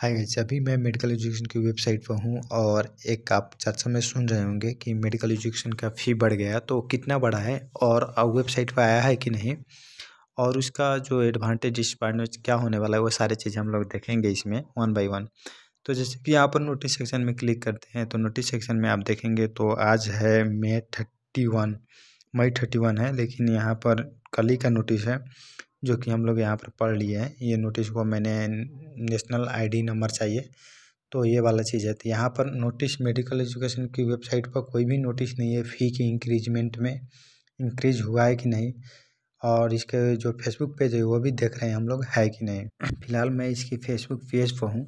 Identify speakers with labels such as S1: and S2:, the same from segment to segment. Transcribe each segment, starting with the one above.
S1: hi guys अभी मैं medical education की वेबसाइट पर हूँ और एक आप चर्चा में सुन रहे होंगे कि मेडिकल एजुकेशन का फ़ी बढ़ गया तो कितना बढ़ा है और वेबसाइट पर आया है कि नहीं और उसका जो एडवांटेज डिसएडवांटेज क्या होने वाला है वो सारे चीज़ हम लोग देखेंगे इसमें वन बाई वन तो जैसे कि यहाँ पर नोटिस सेक्शन में क्लिक करते हैं तो नोटिस सेक्शन में आप देखेंगे तो आज है मे थर्टी वन मई थर्टी वन है लेकिन यहाँ पर कल ही का नोटिस है जो कि हम लोग यहाँ पर पढ़ लिए हैं ये नोटिस को मैंने नेशनल आईडी नंबर चाहिए तो ये वाला चीज़ है तो यहाँ पर नोटिस मेडिकल एजुकेशन की वेबसाइट पर कोई भी नोटिस नहीं है फ़ी की इंक्रीजमेंट में इंक्रीज हुआ है कि नहीं और इसके जो फेसबुक पेज है वो भी देख रहे हैं हम लोग है कि नहीं फिलहाल मैं इसकी फेसबुक पेज पर हूँ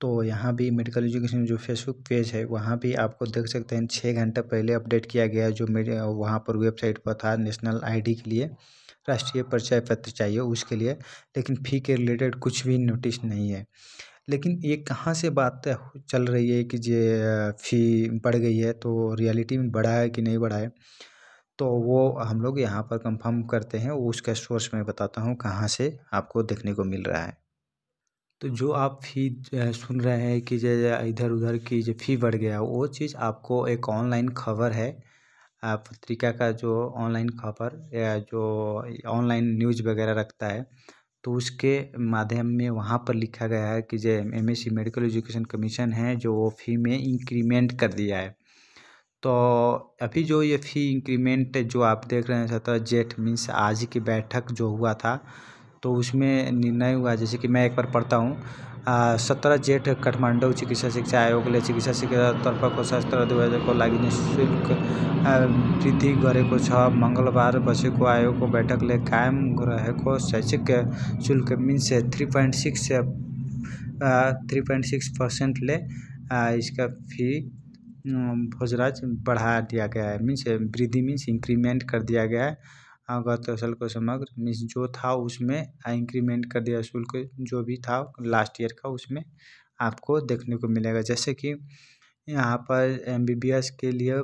S1: तो यहाँ भी मेडिकल एजुकेशन जो फेसबुक पेज है वहाँ भी आपको देख सकते हैं छः घंटे पहले अपडेट किया गया जो मेरे वहाँ पर वेबसाइट पर था नेशनल आईडी के लिए राष्ट्रीय परिचय पत्र चाहिए उसके लिए लेकिन फ़ी के रिलेटेड कुछ भी नोटिस नहीं है लेकिन ये कहाँ से बात चल रही है कि जे फ़ी बढ़ गई है तो रियलिटी में बढ़ा है कि नहीं बढ़ा है तो वो हम लोग यहाँ पर कंफर्म करते हैं उसका सोर्स मैं बताता हूँ कहाँ से आपको देखने को मिल रहा है तो जो आप फी सुन रहे हैं कि जो इधर उधर की जो फ़ी बढ़ गया वो चीज़ आपको एक ऑनलाइन खबर है पत्रिका का जो ऑनलाइन खबर या जो ऑनलाइन न्यूज वगैरह रखता है तो उसके माध्यम में वहाँ पर लिखा गया है कि जो M S C medical education commission है जो वो फ़ी में इंक्रीमेंट कर दिया है तो अभी जो ये फ़ी इंक्रीमेंट जो आप देख रहे हैं सत्रह जेठ मीन्स आज की बैठक जो हुआ था तो उसमें निर्णय हुआ जैसे कि मैं एक बार पढ़ता हूँ सत्रह जेठ काठमांडू चिकित्सा शिक्षा ने चिकित्सा शिक्षातर्फको शस्त्र दुई हजारको को नि निःशुल्क वृद्धि बस को आयोग को बैठक ले कायम रहेको शैक्षिक शुल्क means three point six three point six percent आ, इसका फी भोजराज बढ़ा दिया गया है मीन्स वृद्धि मीन्स इंक्रीमेंट कर दिया गया है अर्थव्यवस्था को समग्र मीन्स जो था उसमें इंक्रीमेंट कर दिया शुल्क जो भी था लास्ट ईयर का उसमें आपको देखने को मिलेगा जैसे कि यहाँ पर एम बी बी एस के लिए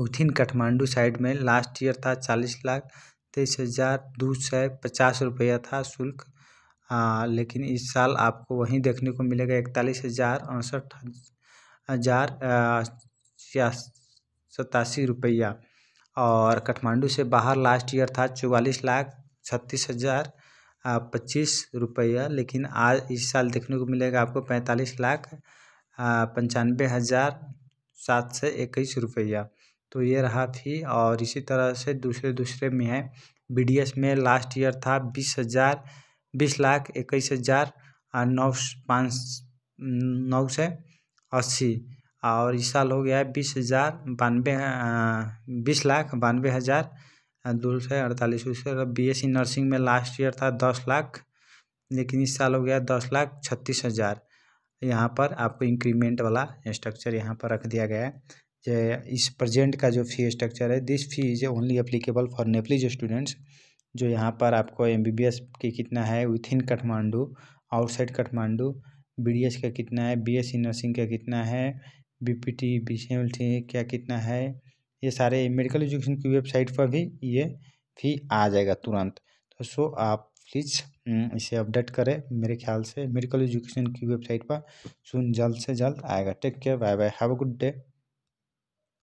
S1: उथिन काठमांडू साइड में लास्ट ईयर था चालीस लाख तेईस हज़ार दो सौ पचास रुपया था शुल्क लेकिन इस साल आपको वहीं देखने को मिलेगा इकतालीस हज़ार अड़सठ हज़ार सतासी रुपया और काठमांडू से बाहर लास्ट ईयर था चौवालीस लाख छत्तीस हज़ार पच्चीस रुपया लेकिन आज इस साल देखने को मिलेगा आपको पैंतालीस लाख पंचानवे हज़ार सात सौ इक्कीस रुपया तो ये रहा फी और इसी तरह से दूसरे दूसरे में है बी में लास्ट ईयर था बीस हज़ार बीस लाख इक्कीस हज़ार नौ पाँच नौ सौ अस्सी और इस साल हो गया है बीस हज़ार बानवे बीस लाख बानवे हज़ार दो सौ अड़तालीस उस बी एस सी नर्सिंग में लास्ट ईयर था दस लाख लेकिन इस साल हो गया है दस लाख छत्तीस हज़ार यहाँ पर आपको इंक्रीमेंट वाला स्ट्रक्चर यहाँ पर रख दिया गया है इस प्रजेंट का जो फी स्ट्रक्चर है this fee is only applicable for Nepalese students जो यहाँ पर आपको एम बी बी एस की कितना है within Kathmandu outside Kathmandu B D S का कितना है बी एस सी नर्सिंग का कितना है बी पी टी विषय टी क्या कितना है ये सारे मेडिकल एजुकेशन की वेबसाइट पर भी ये फी आ जाएगा तुरंत तो सो आप प्लीज़ हम्म, इसे अपडेट करें मेरे ख्याल से मेडिकल एजुकेशन की वेबसाइट पर सुन जल्द से जल्द आएगा take care bye bye have a good day